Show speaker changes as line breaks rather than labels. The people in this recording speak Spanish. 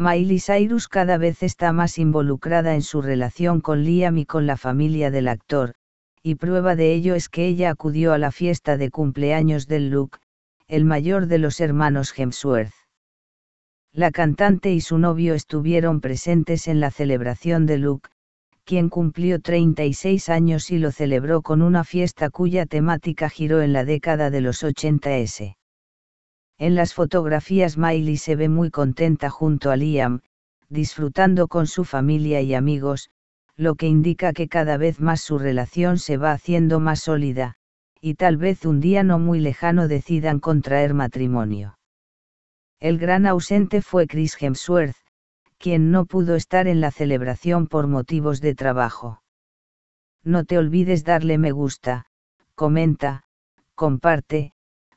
Miley Cyrus cada vez está más involucrada en su relación con Liam y con la familia del actor, y prueba de ello es que ella acudió a la fiesta de cumpleaños del Luke, el mayor de los hermanos Hemsworth. La cantante y su novio estuvieron presentes en la celebración de Luke, quien cumplió 36 años y lo celebró con una fiesta cuya temática giró en la década de los 80s. En las fotografías Miley se ve muy contenta junto a Liam, disfrutando con su familia y amigos, lo que indica que cada vez más su relación se va haciendo más sólida, y tal vez un día no muy lejano decidan contraer matrimonio. El gran ausente fue Chris Hemsworth, quien no pudo estar en la celebración por motivos de trabajo. No te olvides darle me gusta, comenta, comparte,